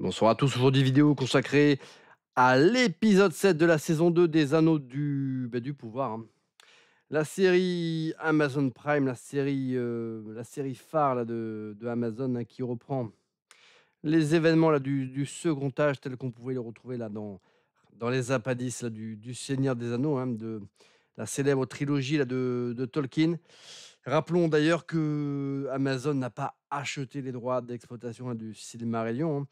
Bonsoir à tous, aujourd'hui vidéo consacrée à l'épisode 7 de la saison 2 des Anneaux du, bah, du Pouvoir. Hein. La série Amazon Prime, la série, euh, la série phare là, de, Amazon hein, qui reprend les événements là, du, second âge tel qu'on pouvait les retrouver là, dans, dans les appendices là, du, Seigneur des Anneaux, hein, de la célèbre trilogie là, de, Tolkien. Rappelons d'ailleurs que Amazon n'a pas acheté les droits d'exploitation du Silmarillion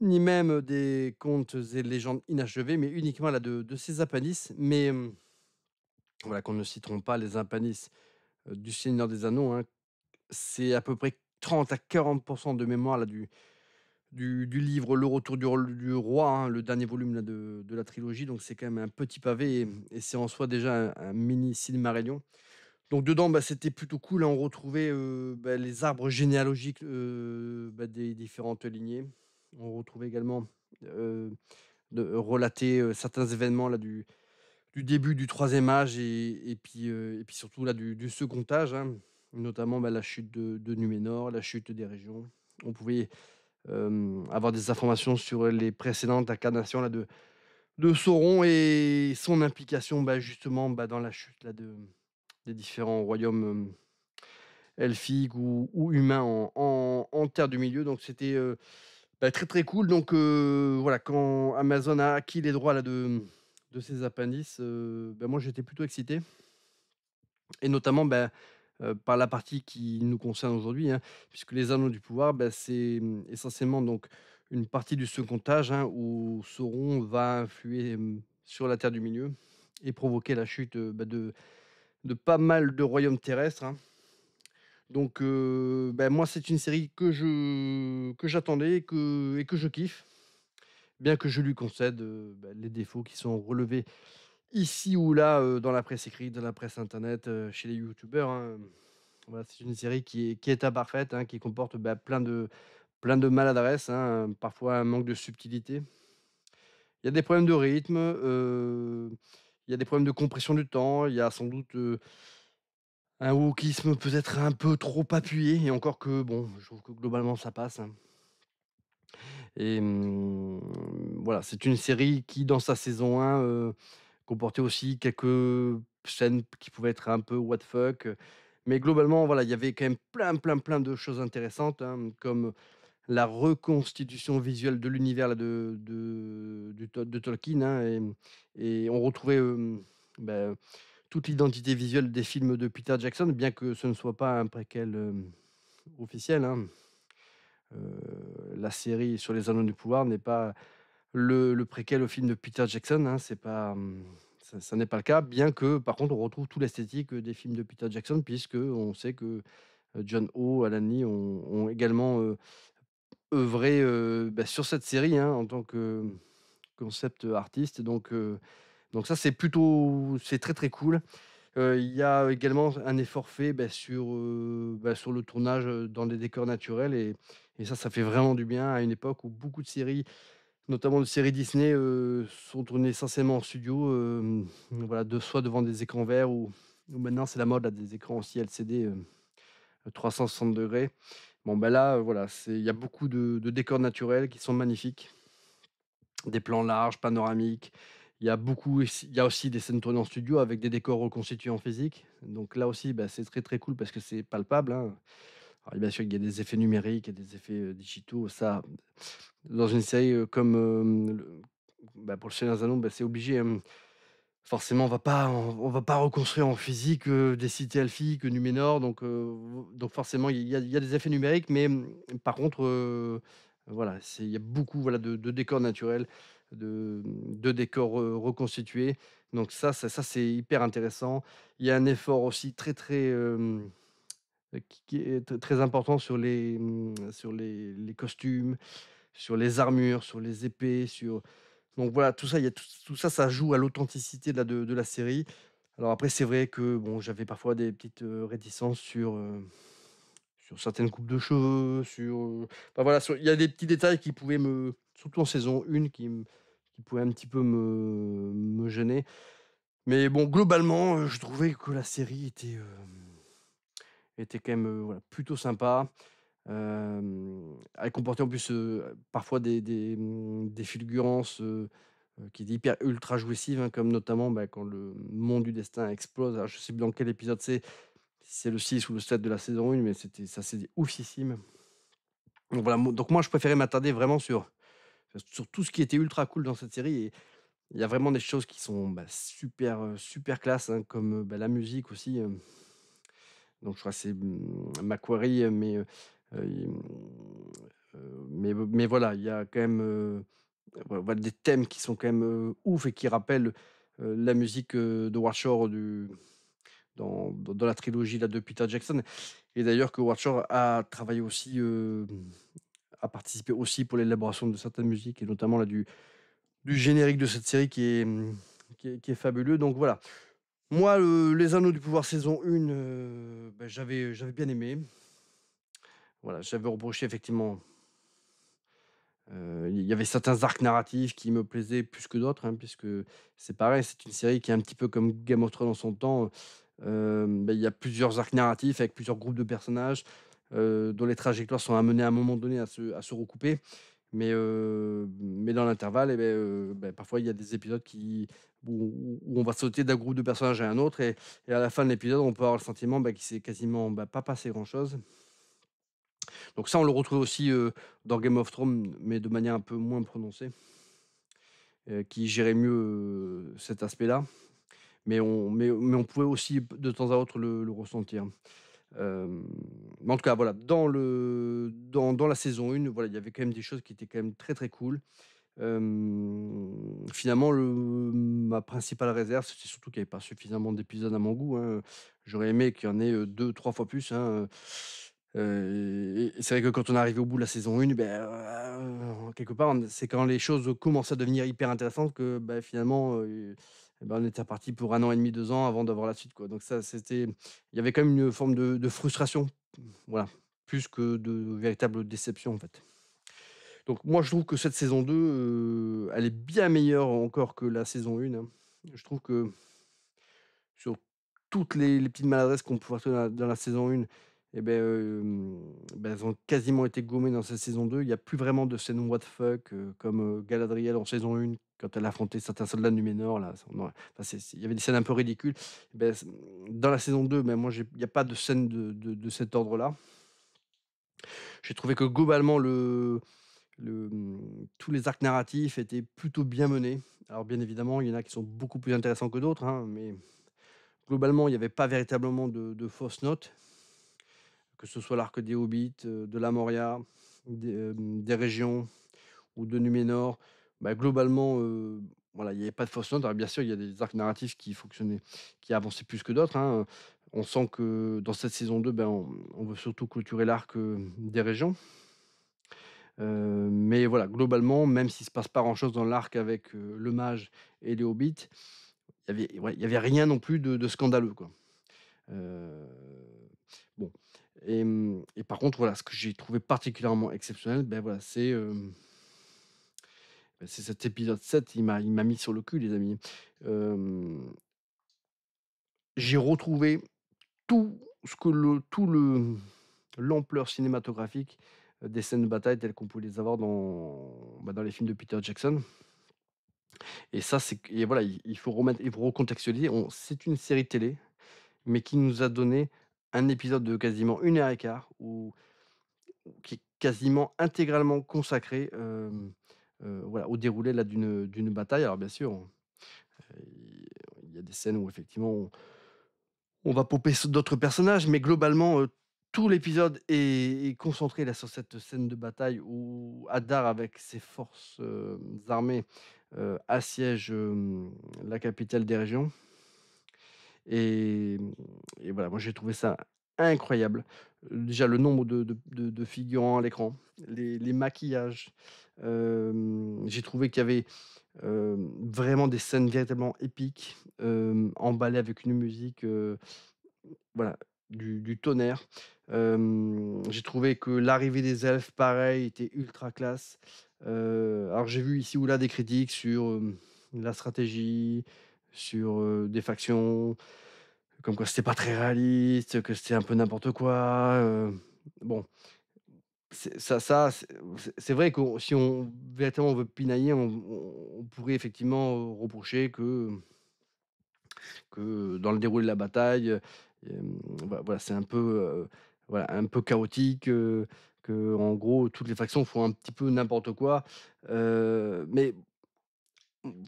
ni même des contes et légendes inachevés, mais uniquement de, ces Apanis. Mais voilà, qu'on ne citeront pas les Apanis du Seigneur des Anneaux. Hein. C'est à peu près 30 à 40 de mémoire là, du, du, livre Le Retour du, Roi, hein, le dernier volume de, la trilogie. Donc c'est quand même un petit pavé et, c'est en soi déjà un, mini Silmarillion. Donc dedans, bah, c'était plutôt cool. Hein. on retrouvait bah, les arbres généalogiques bah, des différentes lignées. On retrouve également euh, de euh, relater euh, certains événements là, du, du début du troisième âge et, et puis, et puis surtout là, du, second âge, hein. notamment bah, la chute de, de, Numénor, la chute des régions. On pouvait avoir des informations sur les précédentes incarnations là, de, de Sauron et son implication bah, justement bah, dans la chute là, de, des différents royaumes elfiques ou, humains en, en, terre du milieu. Donc c'était bah, très très cool. Donc euh, voilà, quand Amazon a acquis les droits là, de, de ces appendices, euh, bah, moi j'étais plutôt excité. Et notamment bah, euh, par la partie qui nous concerne aujourd'hui, hein, puisque les anneaux du pouvoir, c'est mmh, essentiellement donc une partie du second âge hein, où Sauron va influer mmh, sur la terre du milieu et provoquer la chute de, de pas mal de royaumes terrestres. Hein. Donc, ben moi, c'est une série que je que j'attendais et que, et que je kiffe, bien que je lui concède ben, les défauts qui sont relevés ici ou là dans la presse écrite, dans la presse internet, chez les youtubeurs. Hein. Voilà, c'est une série qui est, qui est imparfaite, hein, qui comporte ben, plein de plein de maladresses, hein, parfois un manque de subtilité. Il y a des problèmes de rythme, il y a des problèmes de compression du temps, il y a sans doute un wokisme peut-être un peu trop appuyé, et encore que, bon, je trouve que globalement ça passe. Hein. Et mmh, voilà, c'est une série qui, dans sa saison 1, euh, comportait aussi quelques scènes qui pouvaient être un peu what the fuck. Mais globalement, voilà, il y avait quand même plein, plein, plein de choses intéressantes, hein, comme la reconstitution visuelle de l'univers de, Tolkien. Hein, et, on retrouvait euh, ben, toute l'identité visuelle des films de Peter Jackson, bien que ce ne soit pas un préquel euh, officiel. Hein. Euh, la série sur les anneaux du pouvoir n'est pas le, préquel au film de Peter Jackson. Hein, c'est pas, hum, ça, n'est pas le cas, bien que par contre on retrouve toute l'esthétique des films de Peter Jackson, puisque on sait que euh, John O. Alan ont, ont, également œuvré bah, sur cette série hein, en tant que hum, concept artiste. Donc donc ça, c'est plutôt, c'est très très cool. Euh, il y a également un effort fait bah, sur, euh, bah, sur le tournage euh, dans des décors naturels et, et ça, ça fait vraiment du bien à une époque où beaucoup de séries notamment de séries Disney, sont tournées essentiellement en studio, voilà, de soit devant des écrans verts ou, maintenant c'est la mode des écrans aussi LCD 360 degrés. Bon ben là, voilà, il y a beaucoup de, de, décors naturels qui sont magnifiques, des plans larges, panoramiques, il y a beaucoup, il y a aussi des scènes tournées en studio avec des décors reconstitués en physique. Donc là aussi, bah, c'est très très cool parce que c'est palpable. Hein. bien sûr, il y a des effets numériques et des effets euh, digitaux. Ça, dans une série euh, comme euh, bah, pour le Seigneur Zanon, bah, c'est obligé. Hein. Forcément, on ne on, va pas reconstruire en physique des cités alphiques, Numénor. Donc, donc forcément, il y, a des effets numériques, mais par contre, voilà, il y a beaucoup voilà de, de décors naturels de, décors reconstitués. Donc ça, ça, c'est hyper intéressant. Il y a un effort aussi très très qui est très important sur les mmh, sur les, les, costumes, sur les armures, sur les épées, sur donc voilà tout ça. Il y a tout, ça, ça joue à l'authenticité de, la série. Alors après, c'est vrai que bon, j'avais parfois des petites réticences sur sur certaines coupes de cheveux, sur voilà, il y a des petits détails qui pouvaient me surtout en saison 1 qui, qui pouvait un petit peu me, me gêner. Mais bon, globalement, euh, je trouvais que la série était, euh, était quand même euh, plutôt sympa. elle comportait en plus parfois des, des, mmh, fulgurances qui étaient hyper ultra jouissives, hein, comme notamment bah, quand le monde du destin explose. Je je sais plus dans quel épisode c'est, si c'est le 6 ou le 7 de la saison 1, mais c'était, ça c'est oufissime. Donc, voilà, donc moi, je préférais m'attarder vraiment sur sur tout ce qui était ultra cool dans cette série. il y a vraiment des choses qui sont bah, super, super classe, hein, comme bah, la musique aussi. donc, je crois que c'est mmh, Macquarie, mais, mmh, mais, mais voilà, il y a quand même des thèmes qui sont quand même ouf et qui rappellent la musique de Warshore du, dans, la trilogie de Peter Jackson. Et d'ailleurs que Watcher a travaillé aussi a participé aussi pour l'élaboration de certaines musiques, et notamment là, du, du générique de cette série qui est, mmh, qui est, fabuleux. Donc voilà. Moi, Les Anneaux du Pouvoir saison 1, euh, ben, j'avais, j'avais bien aimé. Voilà, j'avais reproché effectivement. Euh, il y avait certains arcs narratifs qui me plaisaient plus que d'autres, hein, puisque c'est pareil, c'est une série qui est un petit peu comme Game of Thrones en son temps. Euh, ben, il euh, y a plusieurs arcs narratifs avec plusieurs groupes de personnages. Euh, dont les trajectoires sont amenées à un moment donné à se, recouper. Euh, mais, dans l'intervalle, eh ben, euh, ben, parfois il y a des épisodes qui, où, on va sauter d'un groupe de personnages à un autre, et, à la fin de l'épisode, on peut avoir le sentiment ben, qu'il s'est quasiment ben, pas passé grand-chose. Donc ça, on le retrouve aussi dans Game of Thrones, mais de manière un peu moins prononcée, qui gérait mieux cet aspect-là. Mais on, pouvait aussi de temps à autre le ressentir. Euh, mais en tout cas, voilà, dans, le, dans, dans la saison 1, voilà, il y avait quand même des choses qui étaient quand même très très cool. Euh, finalement, le, ma principale réserve, c'est surtout qu'il n'y avait pas suffisamment d'épisodes à mon goût. Hein. J'aurais aimé qu'il y en ait euh, deux, trois fois plus. Hein. c'est vrai que quand on est arrivé au bout de la saison 1, ben, quelque part, c'est quand les choses commencent à devenir hyper intéressantes que ben, finalement, eh ben, on était parti pour un an et demi, deux ans avant d'avoir la suite. Quoi. Donc ça, c'était, il y avait quand même une forme de, frustration, voilà, plus que de véritable déception en fait. Donc moi, je trouve que cette saison 2, elle est bien meilleure encore que la saison 1. Hein. Je trouve que sur toutes les, petites maladresses qu'on pouvait trouver dans la saison 1, ben, ben, elles ont quasiment été gommées dans cette saison 2. Il n'y a plus vraiment de scènes what the fuck comme Galadriel en saison 1 quand elle affrontait certains soldats du Ménor Là, il y avait des scènes un peu ridicules. Ben, dans la saison 2, ben moi, il n'y a pas de scène de, cet ordre-là. J'ai trouvé que globalement, le, le, mmh, tous les arcs narratifs étaient plutôt bien menés. Alors, bien évidemment, il y en a qui sont beaucoup plus intéressants que d'autres, hein, mais globalement, il n'y avait pas véritablement de fausses notes que ce soit l'arc des Hobbits, euh, de la Moria, des, euh, régions ou de Numénor, bah, globalement, euh, voilà, il n'y avait pas de fausse bien sûr, il y a des arcs narratifs qui fonctionnaient, qui avançaient plus que d'autres. Hein. On sent que dans cette saison 2, ben, on, veut surtout clôturer l'arc des régions. mais voilà, globalement, même s'il ne se passe pas grand-chose dans l'arc avec le mage et les hobbits, il n'y avait, rien non plus de, de scandaleux. Quoi. bon, Mmh, et, par contre, voilà, ce que j'ai trouvé particulièrement exceptionnel, ben voilà, c'est ben cet épisode 7. Il m'a, il m'a mis sur le cul, les amis. j'ai retrouvé tout ce que le tout le l'ampleur cinématographique des scènes de bataille telles qu'on pouvait les avoir dans, bah, dans les films de Peter Jackson. Et ça, c'est voilà, il faut remettre, il faut recontextualiser. c'est une série télé, mais qui nous a donné un épisode de quasiment une heure et quart qui est quasiment intégralement consacré voilà, au déroulé d'une bataille. Alors bien sûr, il y a des scènes où effectivement on, va popper d'autres personnages, mais globalement, tout l'épisode est, concentré là sur cette scène de bataille où Hadar, avec ses forces armées, assiège la capitale des régions. Mmh, et, voilà, moi j'ai trouvé ça incroyable. Déjà le nombre de, figurants à l'écran, les, maquillages. j'ai trouvé qu'il y avait vraiment des scènes véritablement épiques, emballées avec une musique voilà, du tonnerre. j'ai trouvé que l'arrivée des elfes, pareil, était ultra classe. alors j'ai vu ici ou là des critiques sur la stratégie, sur des factions, comme quoi c'était pas très réaliste, que c'était un peu n'importe quoi. bon, ça, ça c'est vrai que si on véritablement on veut pinailler, on, pourrait effectivement reprocher que que dans le déroulé de la bataille, voilà, c'est un peu, voilà, un peu chaotique. que en gros toutes les factions font un petit peu n'importe quoi, mais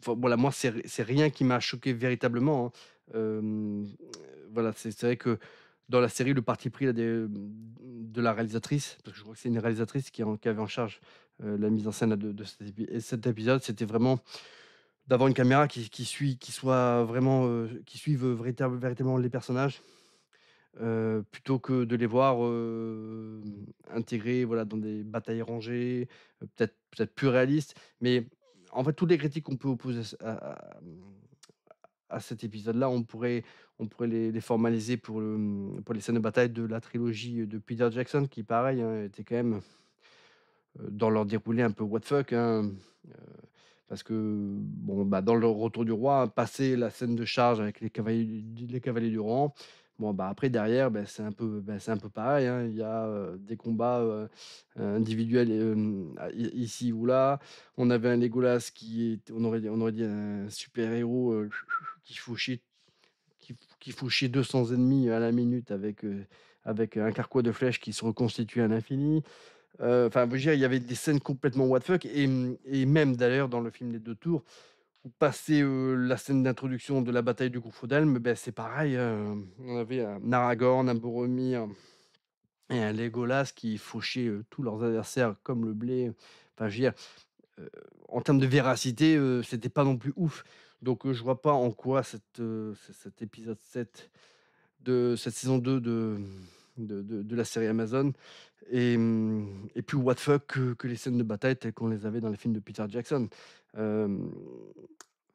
voilà, moi, c'est rien qui m'a choqué véritablement. Hein. Euh, voilà, c'est vrai que dans la série, le parti pris de, la réalisatrice, parce que je crois que c'est une réalisatrice qui, avait en charge la mise en scène de, cet, épisode, c'était vraiment d'avoir une caméra qui, suit, qui soit vraiment, qui suive véritablement les personnages. plutôt que de les voir intégrés voilà, dans des batailles rangées, peut-être peut, -être, plus réalistes. Mais en fait, tous les critiques qu'on peut opposer à, cet épisode-là, on pourrait, on pourrait les, formaliser pour, les scènes de bataille de la trilogie de Peter Jackson, qui, pareil, hein, était quand même euh, dans leur déroulé un peu what the fuck. Hein, euh, parce que bon, bah, dans le retour du roi, hein, passer la scène de charge avec les cavaliers, les cavaliers du rang, Bon, bah, après, derrière, bah, c'est un, peu, bah, c'est un peu pareil. Hein. Il y a des combats individuels ici ou là. On avait un Legolas qui est, on aurait, on aurait dit un super-héros qui fout qui, 200 ennemis à la minute avec, avec un carquois de flèches qui se reconstitue à l'infini. Enfin, vous dire, il y avait des scènes complètement what the fuck. Et, mmh, et même d'ailleurs, dans le film Les Deux Tours, Passer la scène d'introduction de la bataille du groupe d'Elm, ben c'est pareil, hein, on avait un Aragorn, un Boromir hein, et un Legolas qui fauchaient, tous leurs adversaires comme le blé. Enfin, en termes de véracité, c'était pas non plus ouf. Donc je vois pas en quoi cette, cet épisode 7 de cette saison 2 de, de, la série Amazon. Et, et plus what the fuck que, les scènes de bataille telles qu'on les avait dans les films de Peter Jackson.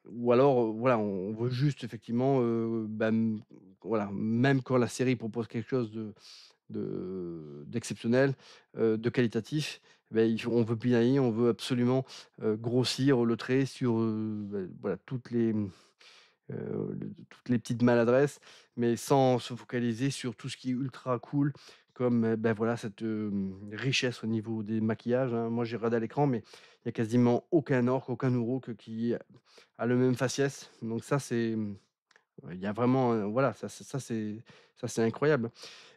ou alors, voilà, on veut juste effectivement, bah, voilà, même quand la série propose quelque chose de, d'exceptionnel, de, qualitatif. Bah, on veut bien on veut absolument grossir le trait sur bah, voilà, toutes les, euh, toutes les petites maladresses, mais sans se focaliser sur tout ce qui est ultra cool, comme euh, ben voilà cette richesse au niveau des maquillages. Hein. Moi, j'ai regardé à l'écran, mais il n'y a quasiment aucun orc, aucun orc qui a le même faciès. Donc ça, c'est... Il y a vraiment... voilà, ça, c'est, ça, c'est incroyable.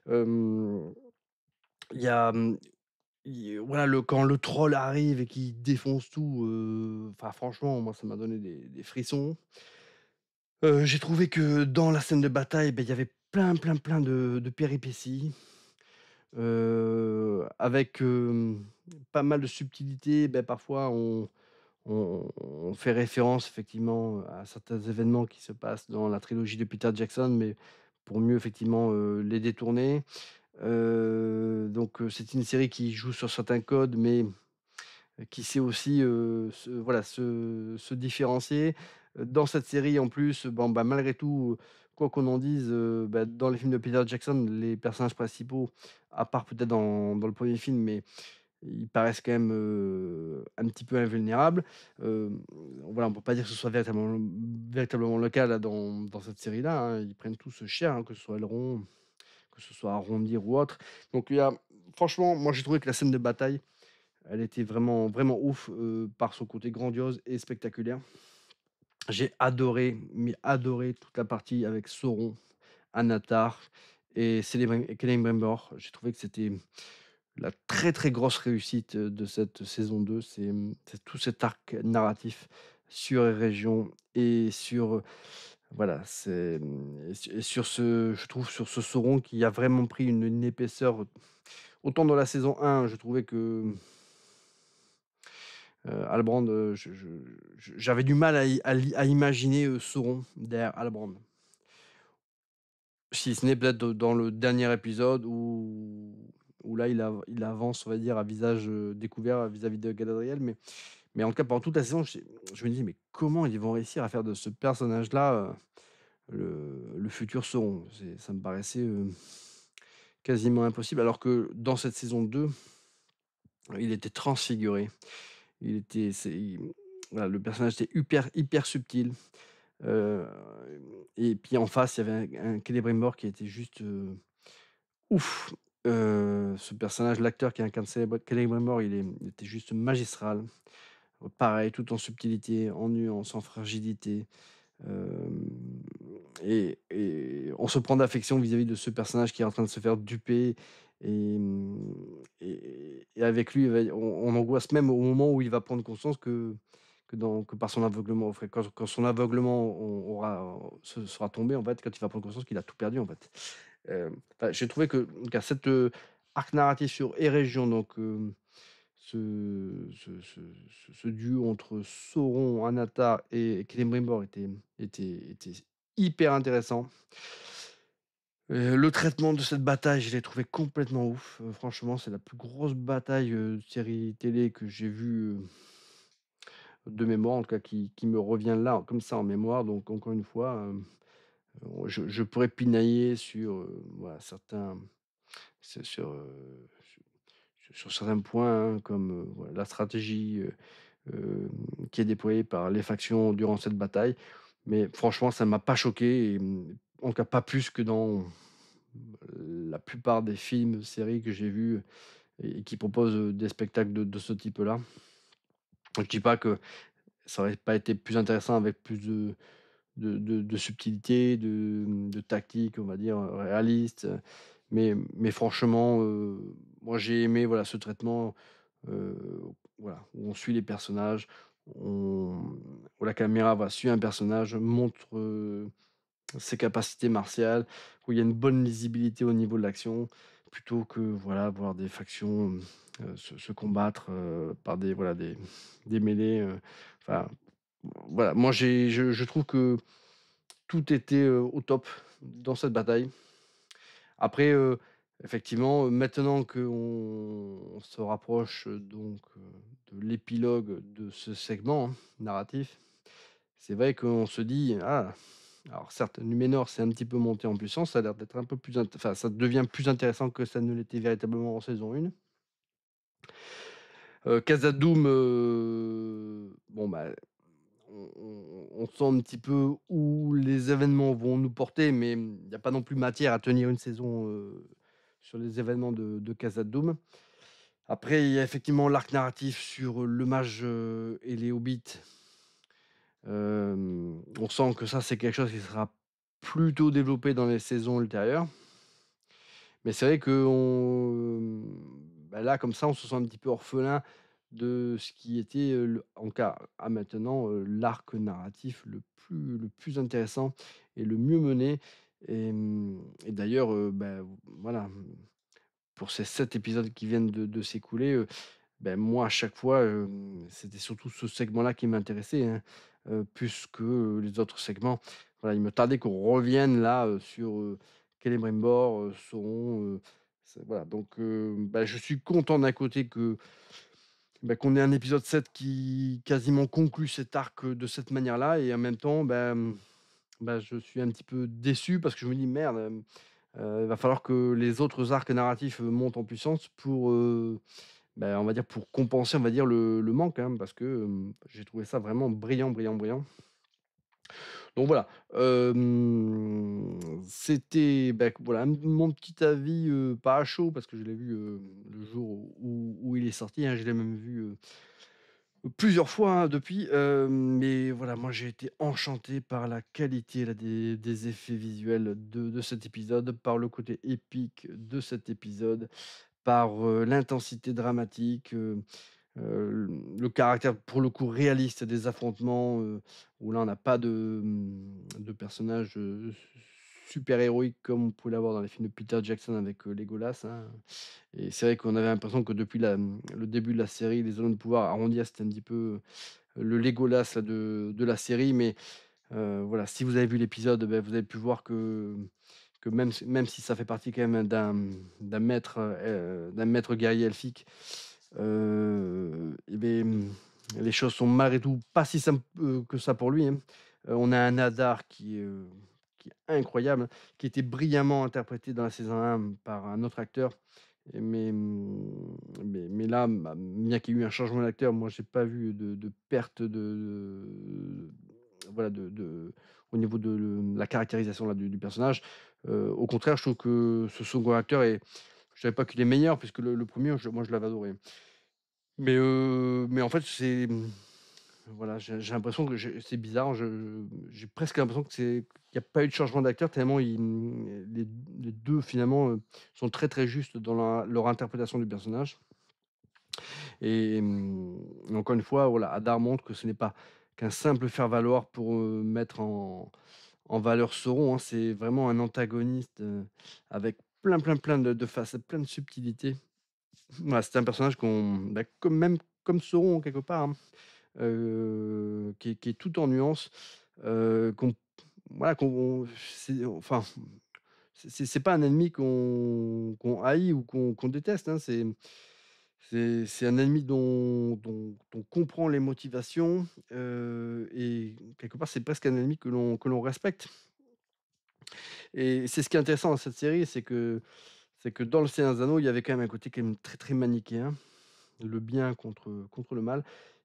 Il y a voilà, le, quand le troll arrive et qu'il défonce tout, enfin franchement, moi ça m'a donné des, des frissons. Euh, j'ai trouvé que dans la scène de bataille, ben, il y avait plein, plein, plein de péripéties, euh, avec, pas mal de subtilités. Ben, parfois on fait référence effectivement à certains événements qui se passent dans la trilogie de Peter Jackson, mais pour mieux effectivement, euh, les détourner. donc, c'est une série qui joue sur certains codes, mais qui sait aussi, voilà, se différencier. Dans cette série, en plus, bah, malgré tout, quoi qu'on en dise, bah, dans les films de Peter Jackson, les personnages principaux, à part peut-être dans, le premier film, mais ils paraissent quand même un petit peu invulnérables. voilà, on ne peut pas dire que ce soit véritablement, véritablement le cas dans, cette série-là. Hein. Ils prennent tous cher, hein, que ce soit Elrond, que ce soit Arrondir ou autre. Donc, il y a, franchement, moi j'ai trouvé que la scène de bataille, elle était vraiment, vraiment ouf par son côté grandiose et spectaculaire. J'ai adoré, mais adoré toute la partie avec Sauron, Anatar et Celebrimbor. J'ai trouvé que c'était la très très grosse réussite euh, de cette saison 2. Mmh, c'est tout cet arc narratif sur les régions et sur euh, voilà, c'est mmh, sur ce, je trouve sur ce Sauron qui a vraiment pris une, épaisseur. Euh, autant dans la saison 1, je trouvais que mmh, euh, Albrand, euh, j'avais du mal à, imaginer Sauron euh, derrière Albrand. Si ce n'est peut-être dans le dernier épisode où, là il, avance, on va dire, à visage découvert vis-à-vis de Galadriel, mais, en tout cas pendant toute la saison, je, me disais mais comment ils vont réussir à faire de ce personnage-là le, futur Sauron Ça me paraissait quasiment impossible, alors que dans cette saison 2, il était transfiguré. Il était, le personnage était hyper, hyper subtil. Euh, et puis en face, il y avait un, un mort qui était juste euh, ouf. Euh, ce personnage, l'acteur qui incarne Celebrimbor, il, il était juste magistral. Pareil, tout en subtilité, en nuance, en fragilité. et, on se prend d'affection vis-à-vis de ce personnage qui est en train de se faire duper Mmh, et, et, avec lui, on, angoisse même au moment où il va prendre conscience que, que, par son aveuglement, quand, son aveuglement aura, sera tombé, en fait, quand il va prendre conscience qu'il a tout perdu, en fait. Euh, j'ai trouvé que, car cette euh, arc narratif sur et région, donc euh, ce, ce, ce, duo entre Sauron, Anata et Celebrimbor était, était, était hyper intéressant. Euh, le traitement de cette bataille, je l'ai trouvé complètement ouf. Euh, franchement, c'est la plus grosse bataille de euh, série télé que j'ai vue de mémoire, en tout cas qui, me revient là, comme ça en mémoire. Donc, encore une fois, je, pourrais pinailler sur certains. Sur, certains points, hein, comme la stratégie qui est déployée par les factions durant cette bataille. Mais franchement, ça ne m'a pas choqué. Mm, en tout cas pas plus que dans la plupart des films, séries que j'ai vus et qui proposent euh, des spectacles de, ce type-là. Je ne dis pas que ça n'aurait pas été plus intéressant avec plus de, de, de, subtilité, de, tactique, on va dire, euh, réaliste. Mais, mais franchement, euh, moi j'ai aimé voilà, ce traitement voilà, où on suit les personnages, on, où la caméra va suivre un personnage, montre ses capacités martiales, où il y a une bonne lisibilité au niveau de l'action, plutôt que voilà voir des factions se, combattre par des voilà des, des mêlées. enfin voilà, moi je, trouve que tout était au top dans cette bataille. Après effectivement maintenant qu'on on se rapproche donc de l'épilogue de ce segment hein, narratif, c'est vrai qu'on se dit ah alors certes, Numénor c'est un petit peu monté en puissance, ça a l'air d'être un peu plus, ça devient plus intéressant que ça ne l'était véritablement en saison 1. Casa euh, Casadoum, euh, bon bah, on, sent un petit peu où les événements vont nous porter, mais il n'y a pas non plus matière à tenir une saison euh, sur les événements de, de Doom. Après, il y a effectivement l'arc narratif sur le mage et les hobbits on sent que ça, c'est quelque chose qui sera plutôt développé dans les saisons ultérieures. Mais c'est vrai que bah là, comme ça, on se sent un petit peu orphelin de ce qui était, en cas à maintenant, l'arc narratif le plus, le plus intéressant et le mieux mené. Et, mmh, d'ailleurs, bah, voilà, pour ces sept épisodes qui viennent de, s'écouler, ben, moi, à chaque fois, c'était surtout ce segment-là qui m'intéressait. Hein puisque les autres segments. Voilà, il me tardait qu'on revienne là sur quels les seront. voilà, donc bah, je suis content d'un côté que bah, qu'on ait un épisode 7 qui quasiment conclut cet arc de cette manière-là. Et en même temps, ben, je suis un petit peu déçu parce que je me dis, merde, il va falloir que les autres arcs narratifs montent en puissance pour, bah, on va dire pour compenser on va dire le, manque hein, parce que j'ai trouvé ça vraiment brillant brillant brillant donc voilà c'était bah, voilà mon petit avis pas à chaud parce que je l'ai vu le jour où, il est sorti hein, je l'ai même vu plusieurs fois hein, depuis. mais voilà, moi j'ai été enchanté par la qualité des, effets visuels de, cet épisode, par le côté épique de cet épisode par l'intensité dramatique, le caractère pour le coup réaliste des affrontements, où là on n'a pas de, mmh, de personnages super héroïque comme on pouvait l'avoir dans les films de Peter Jackson avec Legolas. Hein. Et c'est vrai qu'on avait l'impression que depuis mmh, le début de la série, les zones de pouvoir arrondies, c'était un petit peu le Legolas de, de, la série. Mais voilà, si vous avez vu l'épisode, ben, vous avez pu voir que mmh, que même, même si ça fait partie quand même d'un maître, euh, d'un maître guerrier elfique, euh, eh les choses sont malgré tout pas si simple euh, que ça pour lui. Hein. on a un Adar qui, qui, est incroyable, qui était brillamment interprété dans la saison 1 par un autre acteur. Mais, mais, mais là, bah, bien qu'il y ait eu un changement d'acteur, moi, j'ai pas vu de, perte de, voilà, de, au niveau de, la caractérisation là, du, personnage au contraire, je trouve que ce second acteur est. Je savais pas qu'il est meilleur, puisque le, premier, moi, je l'avais adoré. Mais, mais en fait, c'est voilà, j'ai l'impression que c'est bizarre. J'ai presque l'impression que c'est qu'il n'y a pas eu de changement d'acteur tellement les, deux finalement sont très très justes dans leur interprétation du personnage. Et, mmh, encore une fois, voilà, Adar montre que ce n'est pas qu'un simple faire valoir pour mettre en en valeur Sauron. Hein, c'est vraiment un antagoniste avec plein, plein, plein de, de facettes, plein de subtilités. Voilà, c'est un personnage qu'on, bah, comme même comme Sauron quelque part, hein, qui, est, tout en nuances. Euh, qu'on, voilà, qu'on, c'est, enfin, c'est, pas un ennemi qu'on, qu'on haït ou qu'on, qu'on déteste. Hein, c'est c'est un ennemi dont, on comprend les motivations et quelque part, c'est presque un ennemi que l'on respecte. Et c'est ce qui est intéressant dans cette série, c'est que que dans le Seigneur des Anneaux, il y avait quand même un côté très très manichéen, le bien contre le mal.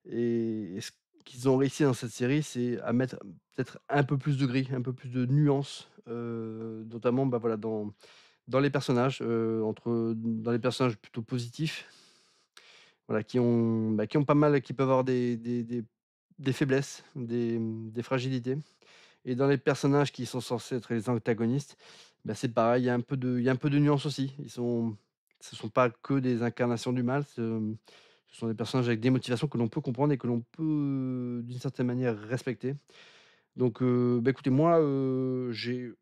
Et, ce qu'ils ont réussi dans cette série, c'est à mettre peut-être un peu plus de gris, un peu plus de nuances, notamment bah, dans les personnages, entre dans les personnages plutôt positifs voilà, qui ont, bah, qui ont pas mal, qui peuvent avoir des, des, des, faiblesses, des, fragilités. Et dans les personnages qui sont censés être les antagonistes, bah, c'est pareil, il y a un peu de, il y a un peu de nuance aussi. Ils sont, ce sont pas que des incarnations du mal. Ce, sont des personnages avec des motivations que l'on peut comprendre et que l'on peut, d'une certaine manière, respecter. Donc, euh, bah, écoutez, moi, euh, j'ai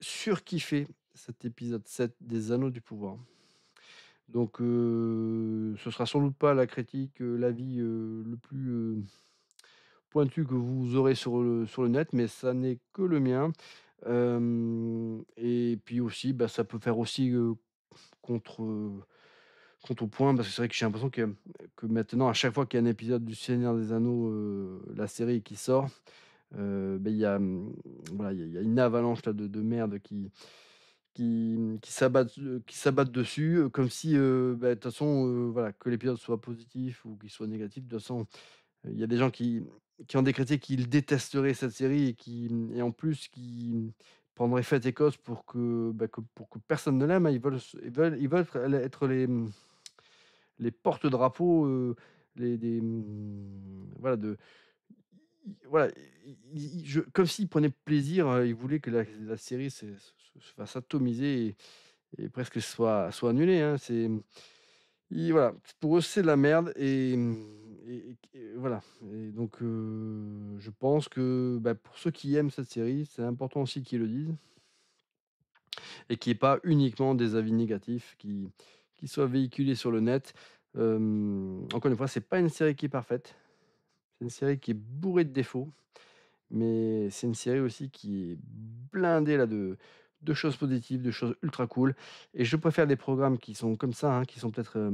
surkiffé cet épisode 7 des Anneaux du Pouvoir. Donc, ce ce sera sans doute pas la critique, l'avis le plus pointu que vous aurez sur le, sur le net, mais ça n'est que le mien. et puis aussi, bah, ça peut faire aussi contre, au point, parce que c'est vrai que j'ai l'impression que, maintenant, à chaque fois qu'il y a un épisode du Seigneur des Anneaux, la série qui sort, bah, il y, a, mmh, y, a une avalanche de merde qui Mmh, qui, s'abattent qui s'abattent dessus, comme si, bah, de toute façon, voilà, que l'épisode soit positif ou qu'il soit négatif. De toute façon, il y a des gens qui, mmh, qui ont décrété qu'ils détesteraient cette série et, qui, mmh, et en plus qui prendraient fête et cause pour bah, que, pour que personne ne l'aime. Hein. Ils, veulent, ils, veulent, ils veulent être les, les porte-drapeaux les, des, voilà, de, voilà, je, comme s'ils prenaient plaisir, hein, ils voulaient que la, la série va s'atomiser et, presque soit, soit annulé. Hein. C'est, voilà, pour eux, c'est de la merde. Et, et donc, euh, je pense que bah, pour ceux qui aiment cette série, c'est important aussi qu'ils le disent. Et qu'il n'y ait pas uniquement des avis négatifs qui, qui soient véhiculés sur le net. encore une fois, c'est pas une série qui est parfaite. C'est une série qui est bourrée de défauts mais c'est une série aussi qui est blindée là de, de choses positives, de choses ultra cool. Et je préfère des programmes qui sont comme ça, hein, qui sont peut-être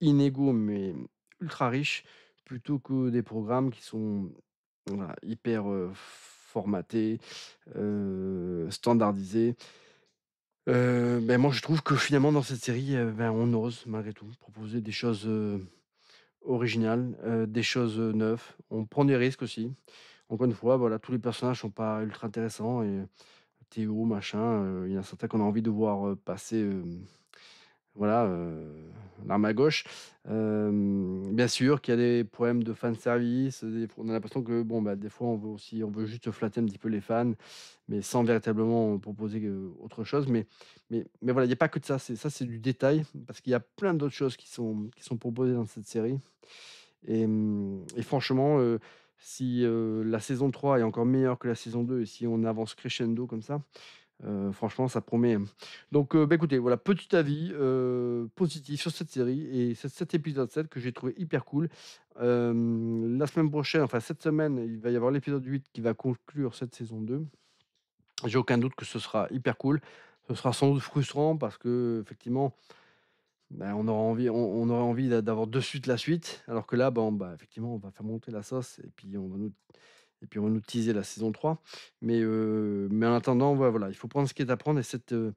inégaux, mais ultra riches, plutôt que des programmes qui sont hyper formatés, standardisés. ben moi, je trouve que finalement, dans cette série, ben, on ose malgré tout proposer des choses originales, des choses neuves. On prend des risques aussi. Encore une fois, voilà, tous les personnages sont pas ultra intéressants et Théo, machin. Euh, il y a certains qu'on a envie de voir euh, passer. Euh, voilà, l'arme à gauche. bien sûr qu'il y a des problèmes de fanservice. Des, on a l'impression que, bon, bah, des fois, on veut aussi, on veut juste flatter un petit peu les fans, mais sans véritablement proposer autre chose. Mais, mais, mais voilà, il n'y a pas que ça. C'est, ça, c'est du détail, parce qu'il y a plein d'autres choses qui sont, qui sont proposées dans cette série. Et, hum, et franchement, euh, si la saison 3 est encore meilleure que la saison 2 et si on avance crescendo comme ça, franchement, ça promet. Hein. Donc, ben écoutez, voilà, petit avis positif sur cette série et cet, épisode 7 que j'ai trouvé hyper cool. la semaine prochaine, enfin cette semaine, il va y avoir l'épisode 8 qui va conclure cette saison 2. J'ai aucun doute que ce sera hyper cool. Ce sera sans doute frustrant parce que, effectivement, bah, on aura envie, on, aurait envie d'avoir de suite la suite. Alors que là, bon, bah, effectivement, on va faire monter la sauce et puis on va nous, et puis on teaser la saison 3. Mais, mais en attendant, voilà, il faut prendre ce qui est à prendre. Et cette, euh,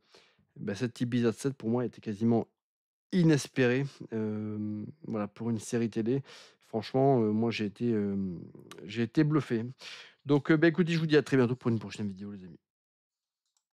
bah, 7, pour moi, était quasiment inespéré voilà, pour une série télé. Franchement, moi, j'ai été, j'ai été bluffé. Donc, ben, écoutez, je vous dis à très bientôt pour une prochaine vidéo, les amis.